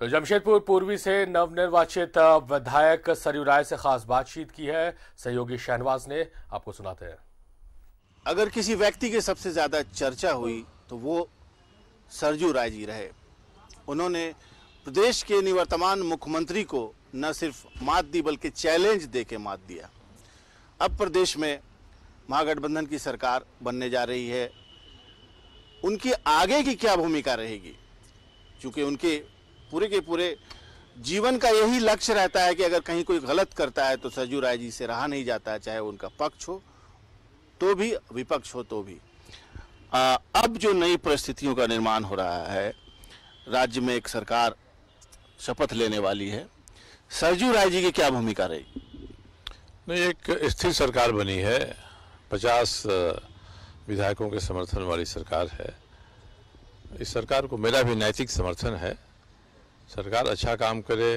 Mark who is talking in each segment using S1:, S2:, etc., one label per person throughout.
S1: तो जमशेदपुर पूर्वी से नवनिर्वाचित विधायक सरयू राय से खास बातचीत की है सहयोगी शहनवाज ने आपको सुनाते हैं अगर किसी व्यक्ति की सबसे ज़्यादा चर्चा हुई तो वो सरजू राय जी रहे उन्होंने प्रदेश के निवर्तमान मुख्यमंत्री को न सिर्फ मात दी बल्कि चैलेंज दे के मात दिया अब प्रदेश में महागठबंधन की सरकार बनने जा रही है उनकी आगे की क्या भूमिका रहेगी क्योंकि उनके पूरे के पूरे जीवन का यही लक्ष्य रहता है कि अगर कहीं कोई गलत करता है तो सरजू राय जी से रहा नहीं जाता है चाहे उनका पक्ष हो तो भी विपक्ष हो तो भी आ, अब जो नई परिस्थितियों का निर्माण हो रहा है राज्य में एक सरकार शपथ लेने वाली है सरजू राय जी की क्या भूमिका रही नहीं एक स्थिर सरकार बनी है पचास विधायकों
S2: के समर्थन वाली सरकार है इस सरकार को मेरा भी नैतिक समर्थन है सरकार अच्छा काम करे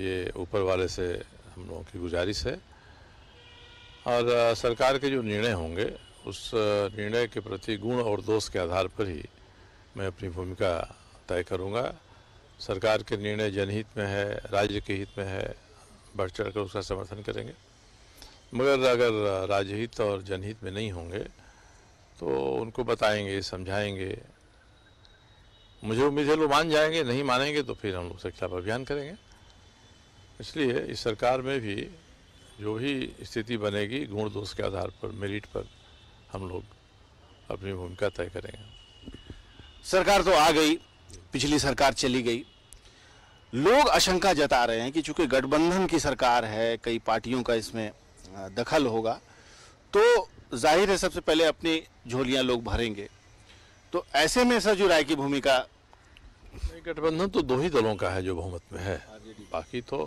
S2: ये ऊपर वाले से हम लोगों की गुजारिश है और सरकार के जो निर्णय होंगे उस निर्णय के प्रति गुण और दोष के आधार पर ही मैं अपनी भूमिका तय करूंगा सरकार के निर्णय जनहित में है राज्य के हित में है बढ़ चढ़ कर उसका समर्थन करेंगे मगर अगर राजहित और जनहित में नहीं होंगे तो उनको बताएंगे समझाएंगे मुझे उम्मीद है लोग मान जाएंगे नहीं मानेंगे तो फिर हम लोग उसके खिलाफ अभियान करेंगे इसलिए इस सरकार में भी जो भी स्थिति बनेगी गुण दोष के आधार पर मेरिट पर हम लोग अपनी भूमिका तय करेंगे
S1: सरकार तो आ गई पिछली सरकार चली गई लोग आशंका जता रहे हैं कि चूंकि गठबंधन की सरकार है कई पार्टियों का इसमें दखल होगा तो जाहिर है सबसे पहले अपनी झोलियां लोग भरेंगे तो ऐसे में सर जो राय की भूमिका नहीं गठबंधन तो
S2: दो ही दलों का है जो बहुमत में है बाकी तो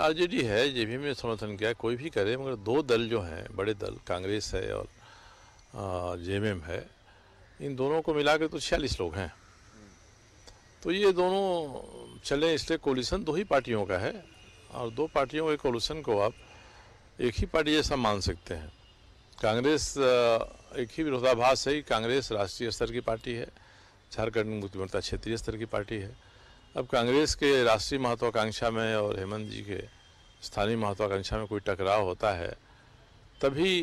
S2: आरजेडी है जे भी में समर्थन किया कोई भी करे मगर दो दल जो हैं बड़े दल कांग्रेस है और एम है इन दोनों को मिलाकर तो छियालीस लोग हैं तो ये दोनों चले इसलिए कोलिशन दो ही पार्टियों का है और दो पार्टियों के कोलिशन को आप एक ही पार्टी जैसा मान सकते हैं कांग्रेस एक ही विरोधाभास है कांग्रेस राष्ट्रीय स्तर की पार्टी है झारखंड मुक्ति मोर्चा क्षेत्रीय स्तर की पार्टी है अब कांग्रेस के राष्ट्रीय महत्वाकांक्षा में और हेमंत जी के स्थानीय महत्वाकांक्षा में कोई टकराव होता है तभी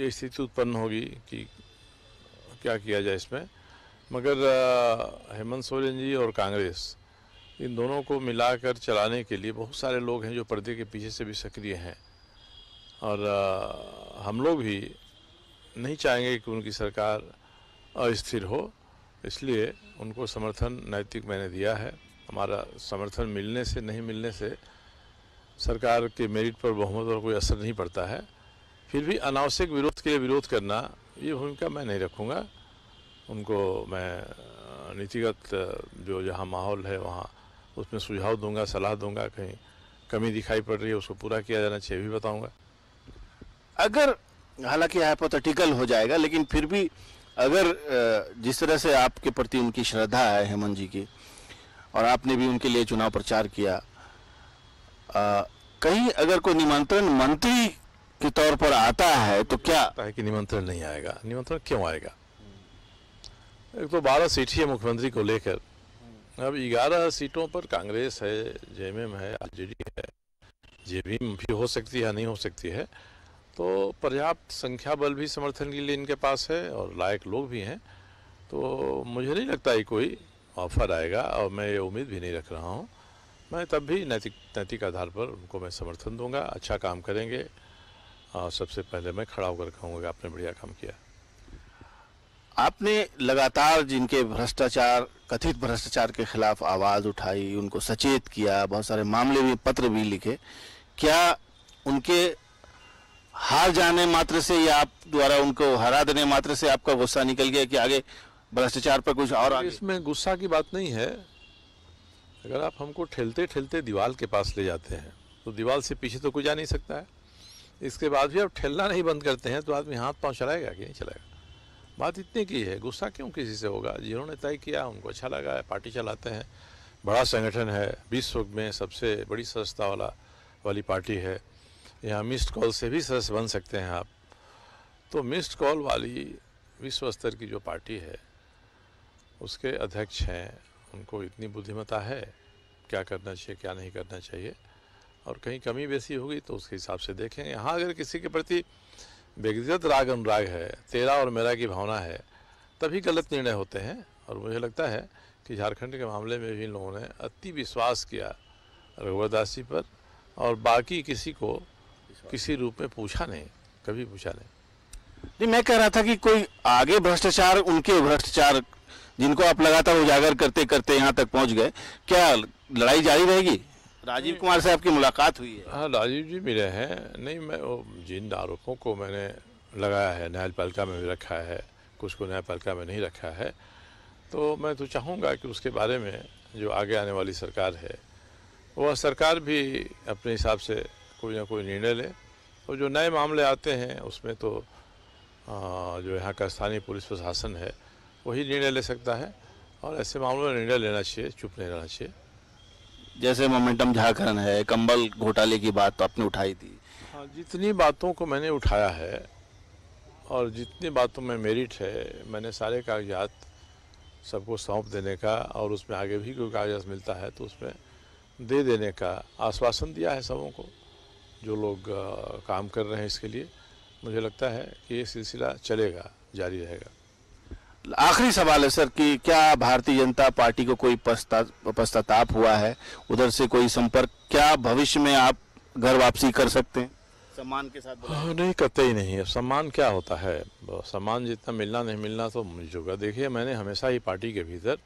S2: ये स्थिति उत्पन्न होगी कि क्या किया जाए इसमें मगर हेमंत सोरेन जी और कांग्रेस इन दोनों को मिलाकर चलाने के लिए बहुत सारे लोग हैं जो पर्दे के पीछे से भी सक्रिय हैं और हम लोग भी नहीं चाहेंगे कि उनकी सरकार अस्थिर हो इसलिए उनको समर्थन नैतिक मैंने दिया है हमारा समर्थन मिलने से नहीं मिलने से सरकार के मेरिट पर बहुमत पर कोई असर नहीं पड़ता है फिर भी अनावश्यक विरोध के लिए विरोध करना ये भूमिका मैं नहीं रखूँगा उनको मैं नीतिगत जो जहाँ माहौल है वहाँ उसमें सुझाव दूंगा सलाह दूंगा कहीं कमी दिखाई पड़ रही है उसको पूरा किया जाना चाहिए भी बताऊंगा
S1: अगर हालांकि हाइपोथेटिकल हो जाएगा लेकिन फिर भी अगर जिस तरह से आपके प्रति उनकी श्रद्धा है हेमंत जी की और आपने भी उनके लिए चुनाव प्रचार किया आ, कहीं अगर कोई निमंत्रण मंत्री के तौर पर आता है तो क्या है कि निमंत्रण नहीं आएगा
S2: निमंत्रण क्यों आएगा एक तो बारह सीट ही है मुख्यमंत्री को लेकर अब ग्यारह सीटों पर कांग्रेस है जेएमएम है आरजेडी है जेबीएम भी हो सकती है नहीं हो सकती है तो पर्याप्त संख्या बल भी समर्थन के लिए इनके पास है और लायक लोग भी हैं तो मुझे नहीं लगता ये कोई ऑफर आएगा और मैं ये उम्मीद भी नहीं रख रहा हूँ मैं तब भी नैतिक नैतिक आधार पर उनको मैं समर्थन दूंगा अच्छा काम करेंगे और सबसे पहले मैं खड़ा होकर कहूँगा कि आपने बढ़िया काम किया
S1: आपने लगातार जिनके भ्रष्टाचार कथित भ्रष्टाचार के खिलाफ आवाज़ उठाई उनको सचेत किया बहुत सारे मामले भी पत्र भी लिखे क्या उनके हार जाने मात्र से या आप द्वारा उनको हरा देने मात्र से आपका गुस्सा निकल गया कि आगे भ्रष्टाचार पर कुछ और आगे।
S2: इसमें गुस्सा की बात नहीं है अगर आप हमको ठेलते ठेलते दीवाल के पास ले जाते हैं तो दीवार से पीछे तो कोई जा नहीं सकता है इसके बाद भी आप ठेलना नहीं बंद करते हैं तो आदमी हाथ पाँव चलाएगा कि नहीं चलाएगा बात इतनी की है गुस्सा क्यों किसी से होगा जिन्होंने तय किया उनको अच्छा लगा है पार्टी चलाते हैं बड़ा संगठन है विश्व में सबसे बड़ी संस्था वाला वाली पार्टी है यहाँ मिस्ड कॉल से भी सदस्य बन सकते हैं आप तो मिस्ड कॉल वाली विश्व स्तर की जो पार्टी है उसके अध्यक्ष हैं उनको इतनी बुद्धिमता है क्या करना चाहिए क्या नहीं करना चाहिए और कहीं कमी बेसी होगी तो उसके हिसाब से देखें यहाँ अगर किसी के प्रति व्यक्तिगत राग अनुराग है तेरा और मेरा की भावना है तभी गलत निर्णय होते हैं और मुझे लगता है कि झारखंड के मामले में भी इन लोगों ने अति विश्वास किया रघुवर दास जी पर और बाकी किसी को किसी रूप में पूछा नहीं कभी पूछा नहीं
S1: नहीं मैं कह रहा था कि कोई आगे भ्रष्टाचार उनके भ्रष्टाचार जिनको आप लगातार उजागर करते करते यहाँ तक पहुँच गए क्या लड़ाई जारी रहेगी राजीव कुमार से आपकी मुलाकात हुई
S2: है हाँ राजीव जी मिले हैं नहीं मैं वो जिन आरोपों को मैंने लगाया है न्यायपालिका में भी रखा है कुछ को न्यायपालिका में नहीं रखा है तो मैं तो चाहूँगा कि उसके बारे में जो आगे आने वाली सरकार है वह सरकार भी अपने हिसाब से कोई ना कोई निर्णय ले और जो नए मामले आते हैं उसमें तो आ, जो यहाँ का स्थानीय पुलिस प्रशासन है वही निर्णय ले सकता है और ऐसे मामलों में निर्णय लेना चाहिए चुप नहीं
S1: रहना चाहिए जैसे मोमेंटम झाकरण है कंबल घोटाले की बात तो आपने उठाई थी
S2: हाँ जितनी बातों को
S1: मैंने उठाया है
S2: और जितनी बातों में मेरिट है मैंने सारे कागजात सबको सौंप देने का और उसमें आगे भी कोई कागजात मिलता है तो उसमें दे देने का आश्वासन दिया है सबों को जो लोग काम कर रहे हैं इसके लिए मुझे लगता है कि ये सिलसिला चलेगा जारी
S1: रहेगा आखिरी सवाल है सर कि क्या भारतीय जनता पार्टी को कोई पस्ता, पश्चाताप हुआ है उधर से कोई संपर्क क्या भविष्य में आप घर वापसी कर सकते हैं सम्मान के साथ
S2: हाँ, नहीं करते ही नहीं अब सम्मान क्या होता है सम्मान जितना मिलना नहीं मिलना तो मुझे होगा देखिए मैंने हमेशा ही पार्टी के भीतर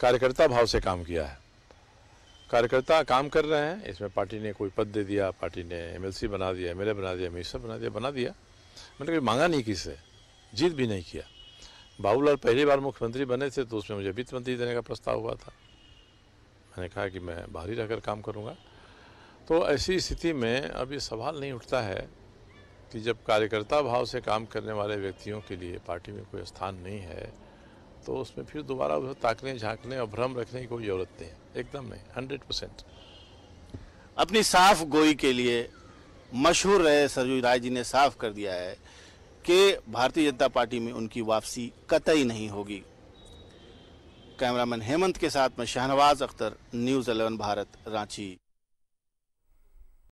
S2: कार्यकर्ता भाव से काम किया है कार्यकर्ता काम कर रहे हैं इसमें पार्टी ने कोई पद दे दिया पार्टी ने एमएलसी बना दिया एमएलए बना दिया मिनिस्टर बना दिया बना दिया मैंने कभी मांगा नहीं किससे जीत भी नहीं किया बाबूलाल पहली बार मुख्यमंत्री बने थे तो उसमें मुझे वित्त मंत्री देने का प्रस्ताव हुआ था मैंने कहा कि मैं बाहर ही रहकर काम करूँगा तो ऐसी स्थिति में अब ये सवाल नहीं उठता है कि जब कार्यकर्ता भाव से काम करने वाले व्यक्तियों के लिए पार्टी में कोई स्थान नहीं है तो उसमें फिर दोबारा उसे ताकने झांकने और भ्रम रखने की कोई ज़रूरत नहीं एकदम नहीं हंड्रेड परसेंट
S1: अपनी साफ गोई के लिए मशहूर रहे सरजू राय जी ने साफ कर दिया है कि भारतीय जनता पार्टी में उनकी वापसी कतई नहीं होगी कैमरामैन हेमंत के साथ में शाहनवाज अख्तर न्यूज़ अलेवन भारत रांची